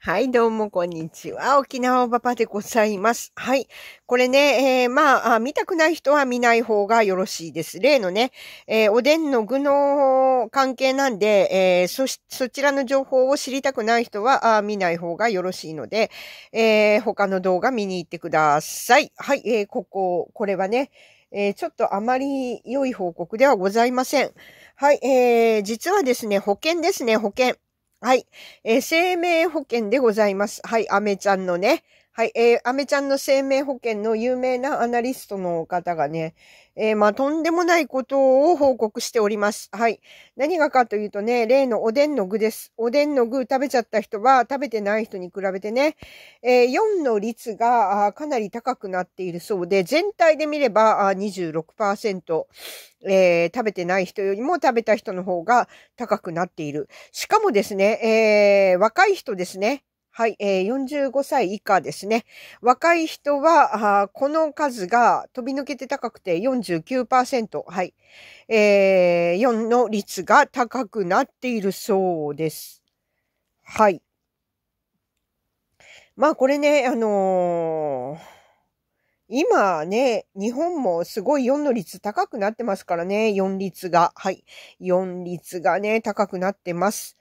はい、どうもこんにちは。沖縄おばばでございます。はい。これね、えー、まあ見たくない人は見ない方がよろしいです。例のね、えー、おでんの具の関係なんで、えー、そ、そちらの情報を知りたくない人はあ見ない方がよろしいので、え他の動画見に行ってください。はい、えここ、これはね、えー、ちょっとあまり良い報告ではございません。はい、えー、実はですね、保険ですね、保険。はい。えー、生命保険でございます。はい。アメちゃんのね、はい、えー、アメちゃんの生命保険の有名なアナリストの方がね、えー、まあ、とんでもないことを報告しております。はい。何がかというとね、例のおでんの具です。おでんの具食べちゃった人は食べてない人に比べてね、えー、4の率がかなり高くなっているそうで、全体で見ればあ26%、えー、食べてない人よりも食べた人の方が高くなっている。しかもですね、えー、若い人ですね、はい、えー、45歳以下ですね。若い人は、この数が飛び抜けて高くて49%、はい、えー、4の率が高くなっているそうです。はい。まあこれね、あのー今ね、日本もすごい4の率高くなってますからね。4率が。はい。4率がね、高くなってます。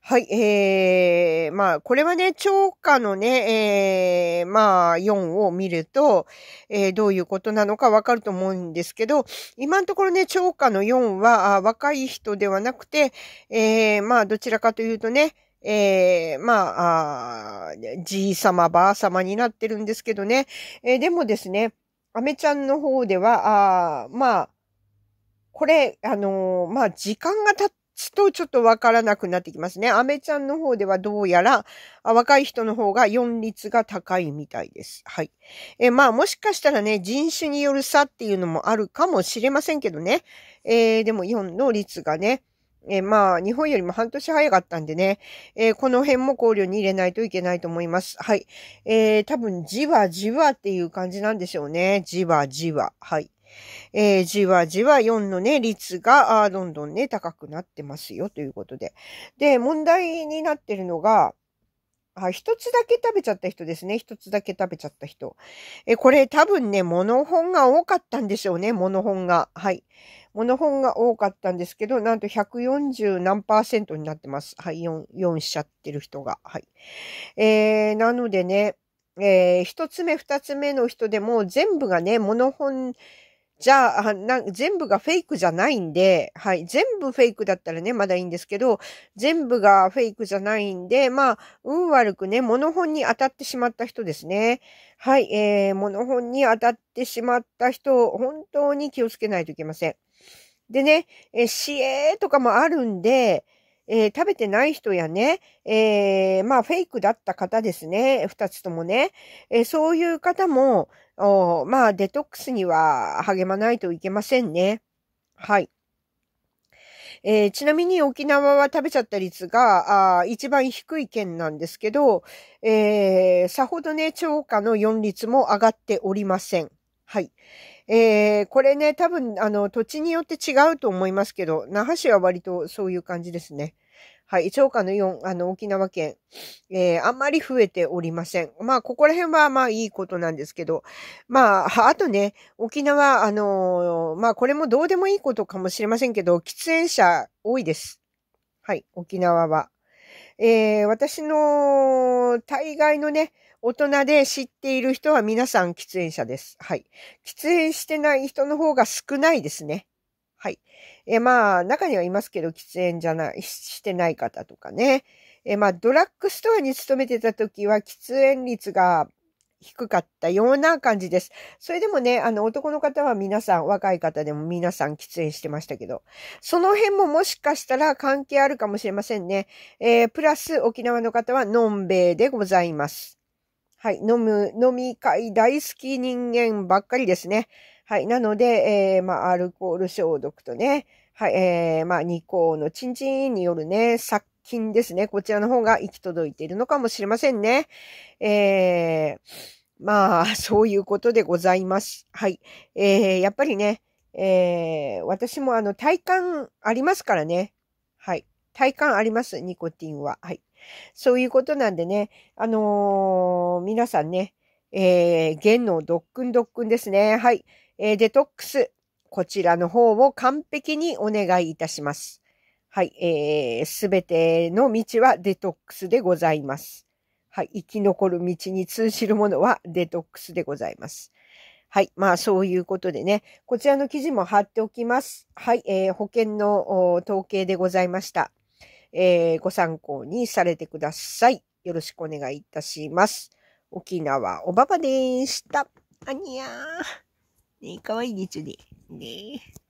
はい、えー、まあ、これはね、超過のね、えー、まあ、4を見ると、えー、どういうことなのかわかると思うんですけど、今のところね、超過の4は若い人ではなくて、えー、まあ、どちらかというとね、えー、まあ、あじい様、ばあさまになってるんですけどね。えー、でもですね、アメちゃんの方では、あまあ、これ、あのー、まあ、時間が経っちとちょっとわからなくなってきますね。アメちゃんの方ではどうやら、若い人の方が4率が高いみたいです。はい。えまあもしかしたらね、人種による差っていうのもあるかもしれませんけどね。えー、でも4の率がね、えー、まあ、日本よりも半年早かったんでね、えー、この辺も考慮に入れないといけないと思います。はい。えー、多分、じわじわっていう感じなんでしょうね。じわじわ。はい。えー、じわじわ4のね、率が、あどんどんね、高くなってますよということで。で、問題になってるのが、あ、一つだけ食べちゃった人ですね。一つだけ食べちゃった人。え、これ多分ね、モノ本が多かったんでしょうね、モノ本が。はい。モノ本が多かったんですけど、なんと140何パーセントになってます。はい、4、4しちゃってる人が。はい。えー、なのでね、えー、一つ目、二つ目の人でも全部がね、モノ本、じゃあな、全部がフェイクじゃないんで、はい、全部フェイクだったらね、まだいいんですけど、全部がフェイクじゃないんで、まあ、運悪くね、モノ本に当たってしまった人ですね。はい、えー、モノ本に当たってしまった人、本当に気をつけないといけません。でね、えー、死とかもあるんで、えー、食べてない人やね、えー、まあフェイクだった方ですね、二つともね、えー、そういう方も、おまあデトックスには励まないといけませんね。はい。えー、ちなみに沖縄は食べちゃった率が、あ一番低い県なんですけど、えー、さほどね、超過の4率も上がっておりません。はい。えー、これね、多分、あの、土地によって違うと思いますけど、那覇市は割とそういう感じですね。はい、超過の4、あの、沖縄県、えー、あんまり増えておりません。まあ、ここら辺は、まあ、いいことなんですけど、まあ、あとね、沖縄、あのー、まあ、これもどうでもいいことかもしれませんけど、喫煙者多いです。はい、沖縄は。えー、私の、大概のね、大人で知っている人は皆さん喫煙者です。はい。喫煙してない人の方が少ないですね。はい。え、まあ、中にはいますけど、喫煙じゃない、してない方とかね。え、まあ、ドラッグストアに勤めてた時は、喫煙率が低かったような感じです。それでもね、あの、男の方は皆さん、若い方でも皆さん喫煙してましたけど、その辺ももしかしたら関係あるかもしれませんね。えー、プラス沖縄の方はのんべいでございます。はい、飲む、飲み会大好き人間ばっかりですね。はい、なので、えー、まあ、アルコール消毒とね、はい、えー、まあ、二項のチンチンによるね、殺菌ですね。こちらの方が行き届いているのかもしれませんね。えー、まあ、そういうことでございます。はい。えー、やっぱりね、えー、私もあの、体感ありますからね。はい。体感あります、ニコティンは。はい。そういうことなんでね、あのー、皆さんね、えー、言のドックンドックンですね。はい。えー、デトックス、こちらの方を完璧にお願いいたします。はい。えー、すべての道はデトックスでございます。はい。生き残る道に通じるものはデトックスでございます。はい。まあ、そういうことでね、こちらの記事も貼っておきます。はい。えー、保険の統計でございました。えー、ご参考にされてください。よろしくお願いいたします。沖縄おばばでした。あにゃー。ねえ、かわいいね、ちゅね。ねえ。